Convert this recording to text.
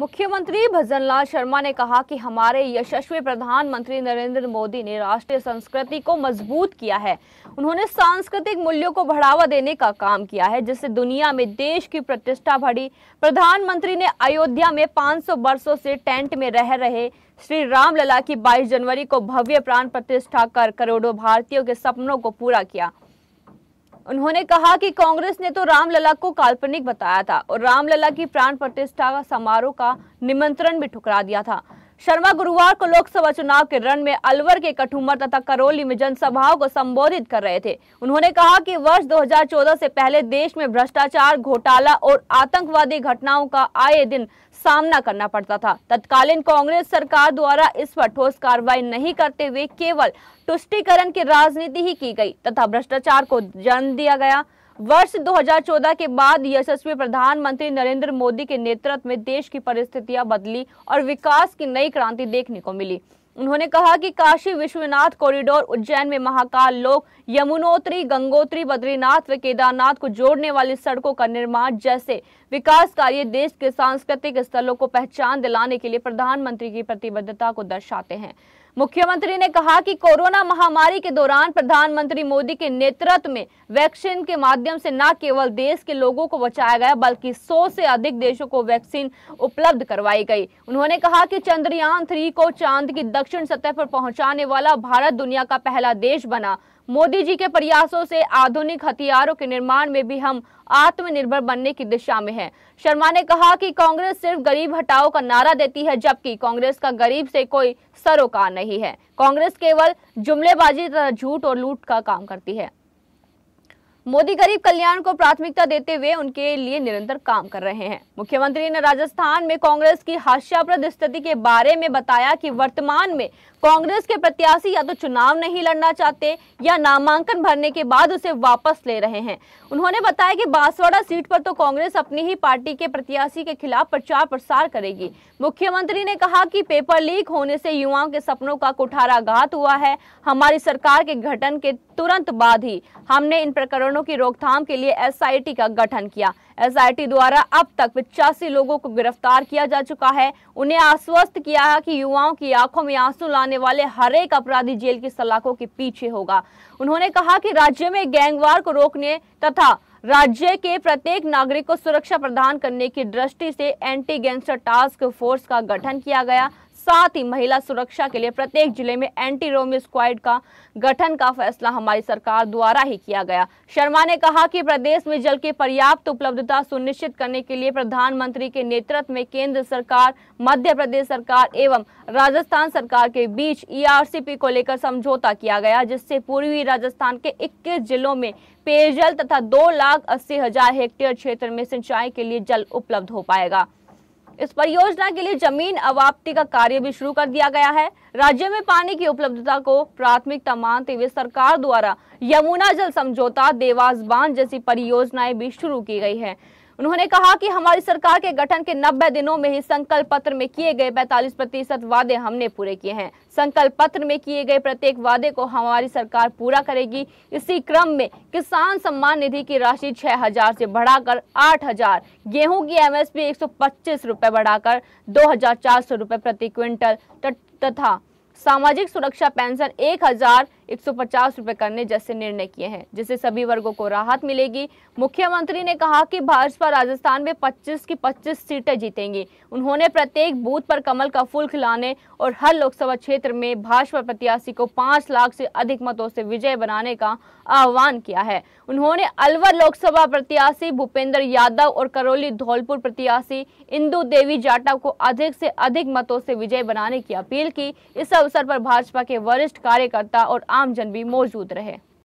मुख्यमंत्री भजनलाल शर्मा ने कहा कि हमारे यशस्वी प्रधानमंत्री नरेंद्र मोदी ने राष्ट्रीय संस्कृति को मजबूत किया है उन्होंने सांस्कृतिक मूल्यों को बढ़ावा देने का काम किया है जिससे दुनिया में देश की प्रतिष्ठा बढ़ी प्रधानमंत्री ने अयोध्या में 500 वर्षों से टेंट में रह रहे श्री रामलला की बाईस जनवरी को भव्य प्राण प्रतिष्ठा कर करोड़ों भारतीयों के सपनों को पूरा किया उन्होंने कहा कि कांग्रेस ने तो रामलला को काल्पनिक बताया था और रामलला की प्राण प्रतिष्ठा समारोह का निमंत्रण भी ठुकरा दिया था शर्मा गुरुवार को लोकसभा चुनाव के रण में अलवर के कठुमर तथा करौली में जनसभाओं को संबोधित कर रहे थे उन्होंने कहा कि वर्ष 2014 से पहले देश में भ्रष्टाचार घोटाला और आतंकवादी घटनाओं का आए दिन सामना करना पड़ता था तत्कालीन कांग्रेस सरकार द्वारा इस पर ठोस कार्रवाई नहीं करते हुए केवल तुष्टिकरण की राजनीति ही की गई तथा भ्रष्टाचार को जन्म दिया गया वर्ष 2014 के बाद यशस्वी प्रधानमंत्री नरेंद्र मोदी के नेतृत्व में देश की परिस्थितियां बदली और विकास की नई क्रांति देखने को मिली उन्होंने कहा कि काशी विश्वनाथ कॉरिडोर उज्जैन में महाकाल लोक यमुनोत्री गंगोत्री बद्रीनाथ व केदारनाथ को जोड़ने वाली सड़कों का निर्माण जैसे विकास कार्य देश के सांस्कृतिक स्थलों को पहचान दिलाने के लिए प्रधानमंत्री की प्रतिबद्धता को दर्शाते हैं मुख्यमंत्री ने कहा कि कोरोना महामारी के दौरान प्रधानमंत्री मोदी के नेतृत्व में वैक्सीन के माध्यम से न केवल देश के लोगों को बचाया गया बल्कि 100 से अधिक देशों को वैक्सीन उपलब्ध करवाई गई उन्होंने कहा कि चंद्रयान थ्री को चांद की दक्षिण सतह पर पहुंचाने वाला भारत दुनिया का पहला देश बना मोदी जी के प्रयासों से आधुनिक हथियारों के निर्माण में भी हम आत्मनिर्भर बनने की दिशा में है शर्मा ने कहा कि कांग्रेस सिर्फ गरीब हटाओ का नारा देती है जबकि कांग्रेस का गरीब से कोई सरोकार नहीं है कांग्रेस केवल जुमलेबाजी तथा झूठ और लूट का काम करती है मोदी गरीब कल्याण को प्राथमिकता देते हुए उनके लिए निरंतर काम कर रहे हैं मुख्यमंत्री ने राजस्थान में कांग्रेस की हास्याप्रद स्थिति के बारे में बताया कि वर्तमान में कांग्रेस के प्रत्याशी या तो चुनाव नहीं लड़ना चाहते या नामांकन भरने के बाद उसे वापस ले रहे हैं उन्होंने बताया कि बांसवाड़ा सीट पर तो कांग्रेस अपनी ही पार्टी के प्रत्याशी के खिलाफ प्रचार प्रसार करेगी मुख्यमंत्री ने कहा कि पेपर लीक होने से युवाओं के सपनों का कुठाराघात हुआ है हमारी सरकार के गठन के तुरंत बाद ही हमने इन प्रकरणों अपहरणों की रोकथाम के लिए एसआईटी का गठन किया एसआईटी द्वारा अब तक पिचासी लोगों को गिरफ्तार किया जा चुका है उन्हें आश्वस्त किया है कि युवाओं की आंखों में आंसू लाने वाले हरेक अपराधी जेल की सलाखों के पीछे होगा उन्होंने कहा कि राज्य में गैंगवार को रोकने तथा राज्य के प्रत्येक नागरिक को सुरक्षा प्रदान करने की दृष्टि से एंटी गैंगस्टर टास्क फोर्स का गठन किया गया साथ ही महिला सुरक्षा के लिए प्रत्येक जिले में एंटी रोमियो स्क्वाड का गठन का फैसला हमारी सरकार द्वारा ही किया गया शर्मा ने कहा कि प्रदेश में जल की पर्याप्त उपलब्धता सुनिश्चित करने के लिए प्रधानमंत्री के नेतृत्व में केंद्र सरकार मध्य प्रदेश सरकार एवं राजस्थान सरकार के बीच ईआरसीपी e को लेकर समझौता किया गया जिससे पूर्वी राजस्थान के इक्कीस जिलों में पेयजल तथा दो लाख अस्सी हजार हेक्टेयर क्षेत्र में सिंचाई के लिए जल उपलब्ध हो पाएगा इस परियोजना के लिए जमीन अवाप्ति का कार्य भी शुरू कर दिया गया है राज्य में पानी की उपलब्धता को प्राथमिकता मानते हुए सरकार द्वारा यमुना जल समझौता देवास बांध जैसी परियोजनाएं भी शुरू की गई है उन्होंने कहा कि हमारी सरकार के गठन के 90 दिनों में ही संकल्प पत्र में किए गए 45 प्रतिशत वादे हमने पूरे किए हैं संकल्प पत्र में किए गए प्रत्येक वादे को हमारी सरकार पूरा करेगी इसी क्रम में किसान सम्मान निधि की राशि 6000 से बढ़ाकर 8000, गेहूं की एमएसपी एक सौ बढ़ाकर दो रुपए प्रति क्विंटल तथा सामाजिक सुरक्षा पेंशन एक हजार एक सौ करने जैसे निर्णय किए हैं जिससे सभी वर्गों को राहत मिलेगी मुख्यमंत्री ने कहा कि भाजपा राजस्थान में 25 की 25 सीटें जीतेंगी उन्होंने प्रत्येक बूथ पर कमल का फूल खिलाने और हर लोकसभा क्षेत्र में भाजपा प्रत्याशी को पांच लाख से अधिक मतों से विजय बनाने का आह्वान किया है उन्होंने अलवर लोकसभा प्रत्याशी भूपेंद्र यादव और करौली धौलपुर प्रत्याशी इंदु देवी जाटव को अधिक से अधिक मतों से विजय बनाने की अपील की इस अवसर पर भाजपा के वरिष्ठ कार्यकर्ता और आम आमजन भी मौजूद रहे